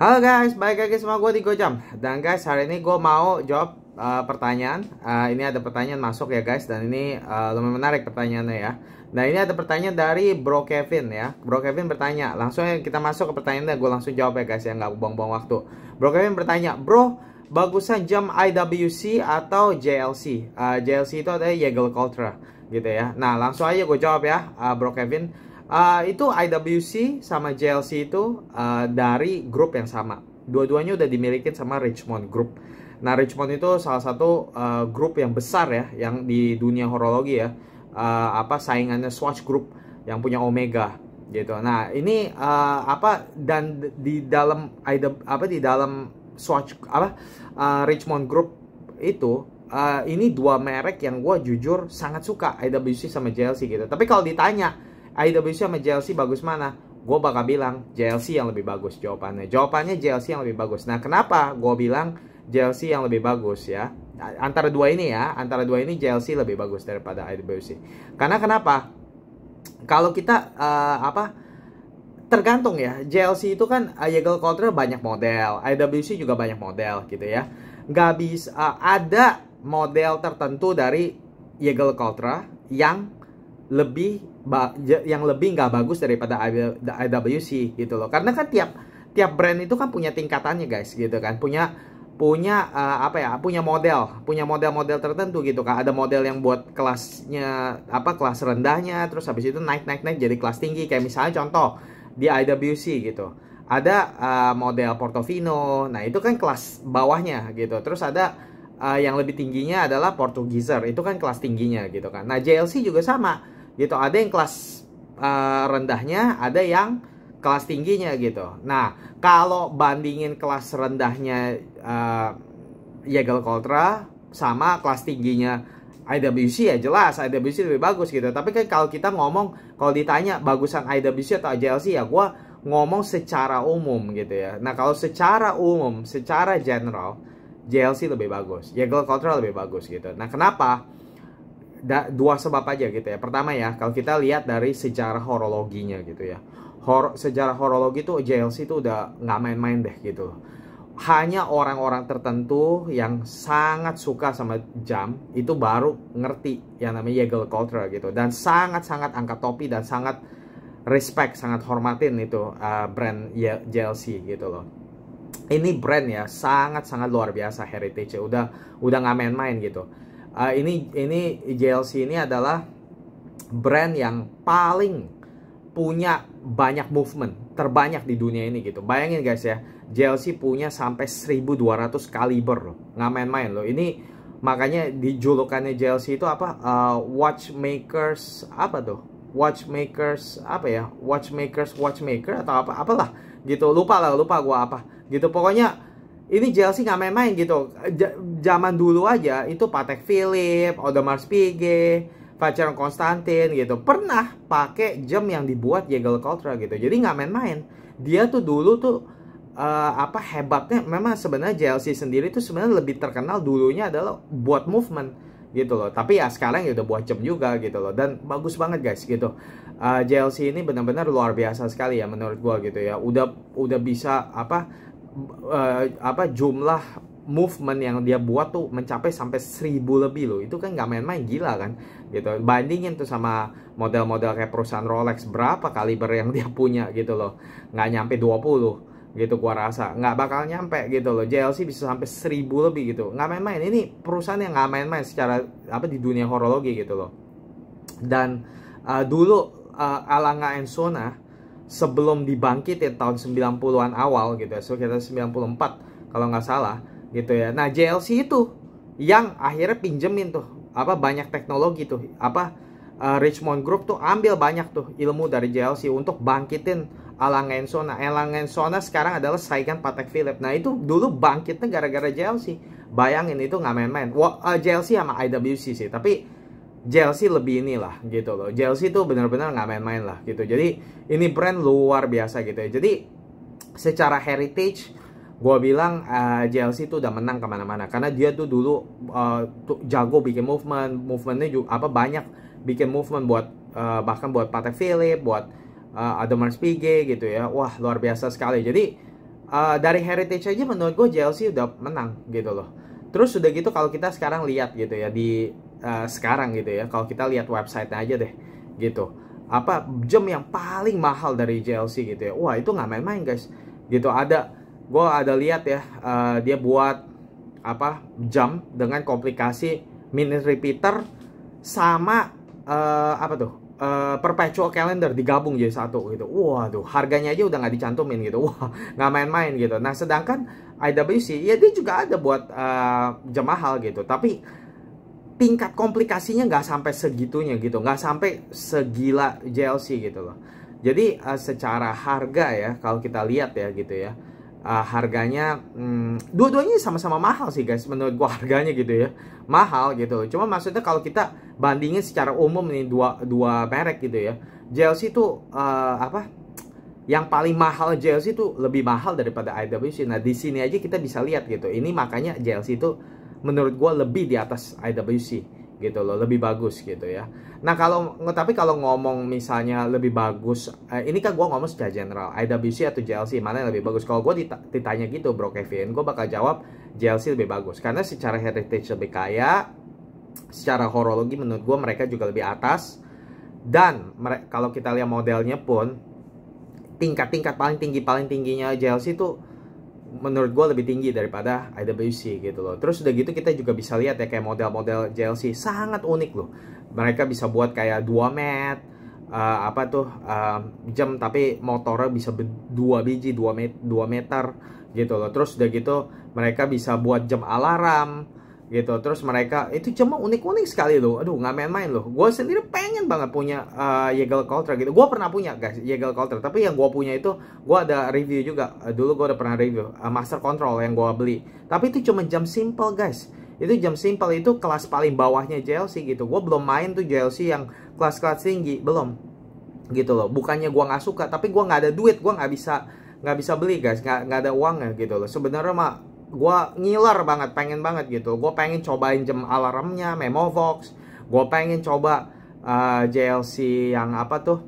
Halo guys, balik lagi sama gue di Gojam Dan guys, hari ini gue mau jawab uh, pertanyaan uh, Ini ada pertanyaan masuk ya guys Dan ini uh, lumayan menarik pertanyaannya ya Nah ini ada pertanyaan dari Bro Kevin ya Bro Kevin bertanya Langsung kita masuk ke pertanyaannya Gue langsung jawab ya guys ya Nggak buang-buang waktu Bro Kevin bertanya Bro, bagusan jam IWC atau JLC? Uh, JLC itu ada Yagel Culture gitu ya Nah langsung aja gue jawab ya uh, Bro Kevin Ah, itu IWC sama JLC itu uh, dari grup yang sama. Dua-duanya udah dimiliki sama Richmond Group. Nah, Richmond itu salah satu uh, grup yang besar ya, yang di dunia horologi ya. Uh, apa saingannya Swatch Group yang punya Omega gitu. Nah, ini uh, apa dan di dalam apa di dalam Swatch apa uh, Richmond Group itu uh, ini dua merek yang gue jujur sangat suka IWC sama JLC gitu. Tapi kalau ditanya IWC sama JLC bagus mana? Gue bakal bilang JLC yang lebih bagus jawabannya. Jawabannya JLC yang lebih bagus. Nah, kenapa gue bilang JLC yang lebih bagus ya? Antara dua ini ya, antara dua ini JLC lebih bagus daripada IWC. Karena kenapa? Kalau kita uh, apa? tergantung ya. JLC itu kan uh, eh, Yegel banyak model, IWC juga banyak model gitu ya. Gak bisa uh, eh, ada model tertentu dari Yegel Culture yang lebih Ya, yang lebih nggak bagus daripada IWC gitu loh karena kan tiap tiap brand itu kan punya tingkatannya guys gitu kan punya punya uh, apa ya punya model punya model-model tertentu gitu kan ada model yang buat kelasnya apa kelas rendahnya terus habis itu naik naik naik jadi kelas tinggi kayak misalnya contoh di IWC gitu ada uh, model Portofino nah itu kan kelas bawahnya gitu terus ada uh, yang lebih tingginya adalah Portugiser itu kan kelas tingginya gitu kan nah JLC juga sama gitu ada yang kelas uh, rendahnya ada yang kelas tingginya gitu nah kalau bandingin kelas rendahnya uh, eh, Yagel Coltra sama kelas tingginya IWC ya jelas IWC lebih bagus gitu tapi kan kalau kita ngomong kalau ditanya bagusan IWC atau JLC ya gue ngomong secara umum gitu ya nah kalau secara umum secara general JLC lebih bagus Yagel Coltra lebih bagus gitu nah kenapa da, dua sebab aja gitu ya. Pertama ya, kalau kita lihat dari sejarah horologinya gitu ya. Hor, sejarah horologi tuh JLC tuh udah nggak main-main deh gitu. Hanya orang-orang tertentu yang sangat suka sama jam itu baru ngerti yang namanya Yegel culture gitu dan sangat-sangat angkat topi dan sangat respect, sangat hormatin itu uh, brand JLC gitu loh ini brand ya sangat sangat luar biasa heritage udah udah nggak main-main gitu uh, ini ini JLC ini adalah brand yang paling punya banyak movement terbanyak di dunia ini gitu. Bayangin guys ya, JLC punya sampai 1200 kaliber loh. Nggak main-main loh. Ini makanya dijulukannya JLC itu apa? Uh, watchmakers apa tuh? Watchmakers apa ya? Watchmakers watchmaker atau apa? Apalah gitu. Lupa lah, lupa gua apa. Gitu pokoknya ini JLC nggak main-main gitu zaman dulu aja itu Patek Philip, Audemars Piguet, Vacheron Konstantin gitu pernah pakai jam yang dibuat Jaeger Cultra gitu. Jadi nggak main-main. Dia tuh dulu tuh uh, apa hebatnya memang sebenarnya JLC sendiri tuh sebenarnya lebih terkenal dulunya adalah buat movement gitu loh tapi ya sekarang ya udah buat jam juga gitu loh dan bagus banget guys gitu uh, eh, JLC ini benar-benar luar biasa sekali ya menurut gua gitu ya udah udah bisa apa uh, apa jumlah movement yang dia buat tuh mencapai sampai seribu lebih loh. Itu kan nggak main-main gila kan gitu. Bandingin tuh sama model-model kayak perusahaan Rolex berapa kaliber yang dia punya gitu loh. Nggak nyampe 20 gitu gua rasa. Nggak bakal nyampe gitu loh. JLC bisa sampai seribu lebih gitu. Nggak main-main. Ini perusahaan yang nggak main-main secara apa di dunia horologi gitu loh. Dan uh, dulu uh, Alanga Ensona sebelum dibangkitin tahun 90-an awal gitu. So kita 94 kalau nggak salah gitu ya nah JLC itu yang akhirnya pinjemin tuh apa banyak teknologi tuh apa uh, Richmond Group tuh ambil banyak tuh ilmu dari JLC untuk bangkitin Elang Ensona. Elang Ensona sekarang adalah saingan Patek Philip. Nah itu dulu bangkitnya gara-gara JLC. Bayangin itu nggak main-main. uh, eh, JLC sama IWC sih, tapi JLC lebih inilah gitu loh. JLC tuh benar-benar nggak main-main lah gitu. Jadi ini brand luar biasa gitu ya. Jadi secara heritage gue bilang uh, eh, JLC tuh udah menang kemana-mana karena dia tuh dulu uh, tuh jago bikin movement movementnya juga apa banyak bikin movement buat uh, bahkan buat Patek Philip buat uh, Ademars Pige gitu ya wah luar biasa sekali jadi uh, dari heritage aja menurut gue JLC udah menang gitu loh terus sudah gitu kalau kita sekarang lihat gitu ya di uh, sekarang gitu ya kalau kita lihat website aja deh gitu apa jam yang paling mahal dari JLC gitu ya wah itu nggak main-main guys gitu ada gue ada lihat ya uh, dia buat apa jam dengan komplikasi minus repeater sama uh, apa tuh uh, perpetual calendar digabung jadi satu gitu waduh harganya aja udah nggak dicantumin gitu wah nggak main-main gitu nah sedangkan IWC ya dia juga ada buat uh, jam mahal gitu tapi tingkat komplikasinya nggak sampai segitunya gitu nggak sampai segila JLC gitu loh jadi uh, secara harga ya kalau kita lihat ya gitu ya uh, harganya hmm, dua-duanya sama-sama mahal sih guys menurut gua harganya gitu ya mahal gitu cuma maksudnya kalau kita bandingin secara umum nih dua dua merek gitu ya JLC itu uh, eh, apa yang paling mahal JLC itu lebih mahal daripada IWC nah di sini aja kita bisa lihat gitu ini makanya JLC itu menurut gua lebih di atas IWC gitu loh lebih bagus gitu ya nah kalau tapi kalau ngomong misalnya lebih bagus eh, ini kan gue ngomong secara general IWC atau JLC mana yang lebih bagus kalau gue ditanya gitu bro Kevin gue bakal jawab JLC lebih bagus karena secara heritage lebih kaya secara horologi menurut gue mereka juga lebih atas dan kalau kita lihat modelnya pun tingkat-tingkat paling tinggi paling tingginya JLC tuh menurut gue lebih tinggi daripada IWC gitu loh. Terus udah gitu kita juga bisa lihat ya kayak model-model JLC sangat unik loh. Mereka bisa buat kayak dua mat, uh, apa tuh uh, jam tapi motornya bisa dua biji dua met dua meter gitu loh. Terus udah gitu mereka bisa buat jam alarm gitu terus mereka itu cuma unik-unik sekali loh aduh nggak main-main loh gue sendiri pengen banget punya uh, eh, Yegel Coulter gitu gue pernah punya guys Yegel Coulter tapi yang gue punya itu gue ada review juga uh, dulu gue udah pernah review uh, Master Control yang gue beli tapi itu cuma jam simple guys itu jam simple itu kelas paling bawahnya JLC gitu gue belum main tuh JLC yang kelas-kelas tinggi belum gitu loh bukannya gue nggak suka tapi gue nggak ada duit gue nggak bisa nggak bisa beli guys nggak nggak ada uangnya gitu loh sebenarnya mah gue ngiler banget pengen banget gitu gue pengen cobain jam alarmnya Memovox gue pengen coba uh, eh, JLC yang apa tuh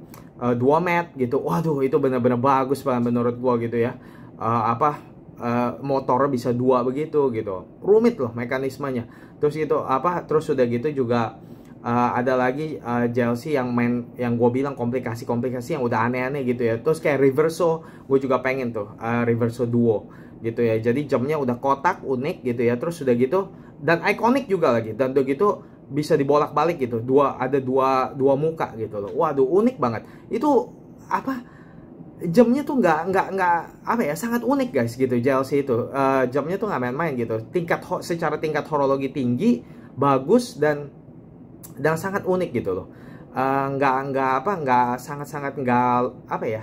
uh, 2 met gitu waduh itu bener-bener bagus banget menurut gue gitu ya uh, apa uh, eh, motor bisa dua begitu gitu rumit loh mekanismenya terus itu apa terus sudah gitu juga Uh, ada lagi uh, JLC yang main yang gue bilang komplikasi-komplikasi yang udah aneh-aneh gitu ya terus kayak reverso gue juga pengen tuh uh, reverso duo gitu ya. Jadi jamnya udah kotak unik gitu ya. Terus sudah gitu dan ikonik juga lagi. Dan udah gitu bisa dibolak-balik gitu. Dua ada dua dua muka gitu loh. Waduh unik banget. Itu apa? jamnya tuh nggak nggak nggak apa ya sangat unik guys gitu JLC itu uh, jamnya tuh nggak main-main gitu tingkat secara tingkat horologi tinggi bagus dan dan sangat unik gitu loh uh, nggak nggak apa nggak sangat sangat nggak apa ya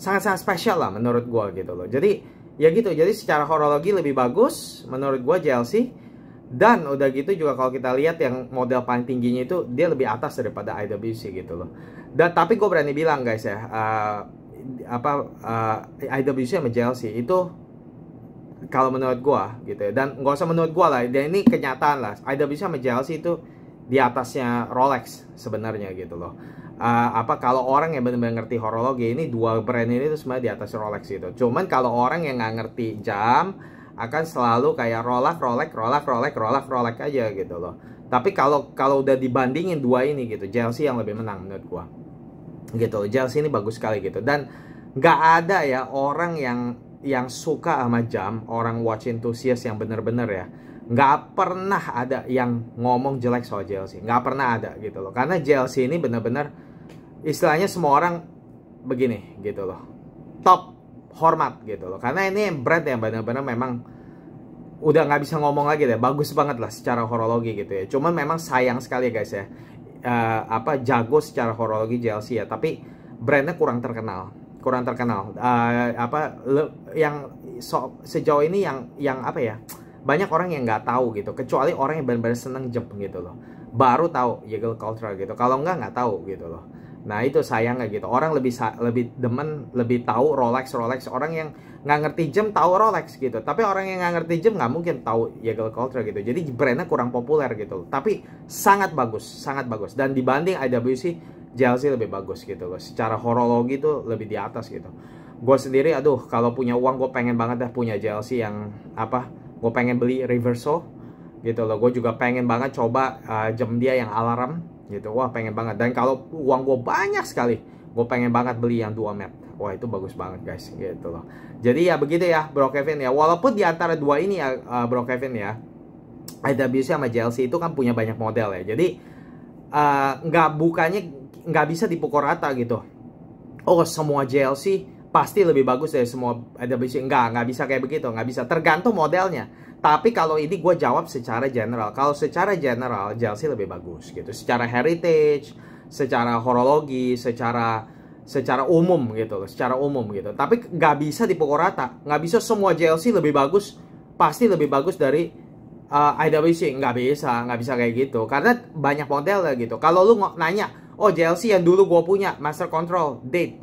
sangat sangat spesial lah menurut gue gitu loh jadi ya gitu jadi secara horologi lebih bagus menurut gue JLC dan udah gitu juga kalau kita lihat yang model paling tingginya itu dia lebih atas daripada IWC gitu loh dan tapi gue berani bilang guys ya uh, apa uh, eh, IWC sama JLC itu kalau menurut gue gitu ya. dan nggak usah menurut gue lah dan ini kenyataan lah IWC sama JLC itu di atasnya Rolex sebenarnya gitu loh uh, apa kalau orang yang benar-benar ngerti horologi ini dua brand ini tuh sebenarnya di atas Rolex itu. Cuman kalau orang yang nggak ngerti jam akan selalu kayak Rolex, Rolex, Rolex, Rolex, Rolex, Rolex aja gitu loh. Tapi kalau kalau udah dibandingin dua ini gitu, Chelsea yang lebih menang menurut gua. Gitu, Chelsea ini bagus sekali gitu. Dan nggak ada ya orang yang yang suka sama jam, orang watch enthusiast yang bener-bener ya nggak pernah ada yang ngomong jelek soal JLC nggak pernah ada gitu loh karena JLC ini bener-bener istilahnya semua orang begini gitu loh top hormat gitu loh karena ini brand yang benar-benar memang udah nggak bisa ngomong lagi deh bagus banget lah secara horologi gitu ya cuman memang sayang sekali ya guys ya uh, apa jago secara horologi JLC ya tapi brandnya kurang terkenal kurang terkenal uh, apa le, yang so, sejauh ini yang yang apa ya banyak orang yang nggak tahu gitu kecuali orang yang benar-benar seneng jep gitu loh baru tahu Yegel cultural gitu kalau nggak nggak tahu gitu loh Nah itu sayang gak gitu. Orang lebih lebih demen, lebih tahu Rolex Rolex. Orang yang nggak ngerti jam tahu Rolex gitu. Tapi orang yang nggak ngerti jam nggak mungkin tahu Jaeger Culture gitu. Jadi brandnya kurang populer gitu. Tapi sangat bagus, sangat bagus. Dan dibanding IWC, JLC lebih bagus gitu loh. Secara horologi itu lebih di atas gitu. Gue sendiri, aduh, kalau punya uang gue pengen banget deh punya JLC yang apa? Gue pengen beli Reverso gitu loh. Gue juga pengen banget coba uh, eh, jam dia yang alarm gitu wah pengen banget dan kalau uang gue banyak sekali gue pengen banget beli yang dua map wah itu bagus banget guys gitu loh jadi ya begitu ya Bro Kevin ya walaupun di antara dua ini ya uh, Bro Kevin ya IWC sama JLC itu kan punya banyak model ya jadi eh, nggak uh, bukannya nggak bisa dipukul rata gitu oh semua JLC pasti lebih bagus dari semua AWC. Enggak, nggak bisa kayak begitu. Nggak bisa. Tergantung modelnya. Tapi kalau ini gue jawab secara general. Kalau secara general, JLC lebih bagus gitu. Secara heritage, secara horologi, secara secara umum gitu secara umum gitu. Tapi nggak bisa dipukul rata, nggak bisa semua JLC lebih bagus, pasti lebih bagus dari uh, IWC, nggak bisa, nggak bisa kayak gitu. Karena banyak modelnya gitu. Kalau lu nanya, oh JLC yang dulu gue punya, Master Control, Date,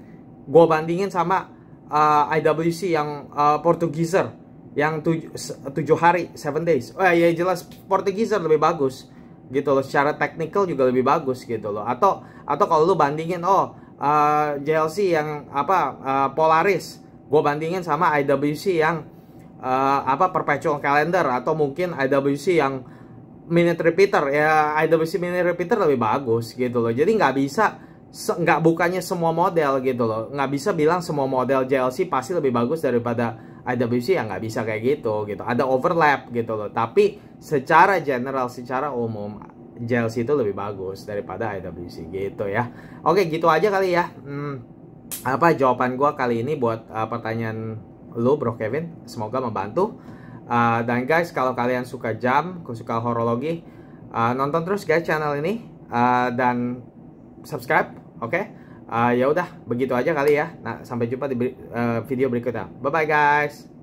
gue bandingin sama uh, eh, IWC yang uh, eh, Portugizer yang tuj tujuh hari seven days oh ya jelas Portugizer lebih bagus gitu loh secara teknikal juga lebih bagus gitu loh atau atau kalau lu bandingin oh uh, eh, JLC yang apa uh, Polaris gue bandingin sama IWC yang uh, apa perpetual calendar atau mungkin IWC yang minute repeater ya IWC minute repeater lebih bagus gitu loh jadi nggak bisa nggak bukannya semua model gitu loh nggak bisa bilang semua model JLC pasti lebih bagus daripada IWC ya nggak bisa kayak gitu gitu ada overlap gitu loh tapi secara general secara umum JLC itu lebih bagus daripada IWC gitu ya oke gitu aja kali ya hmm, apa jawaban gue kali ini buat uh, pertanyaan lu bro Kevin semoga membantu uh, dan guys kalau kalian suka jam suka horologi uh, nonton terus guys channel ini uh, dan subscribe oke okay? uh, ya udah begitu aja kali ya nah sampai jumpa di uh, video berikutnya bye bye guys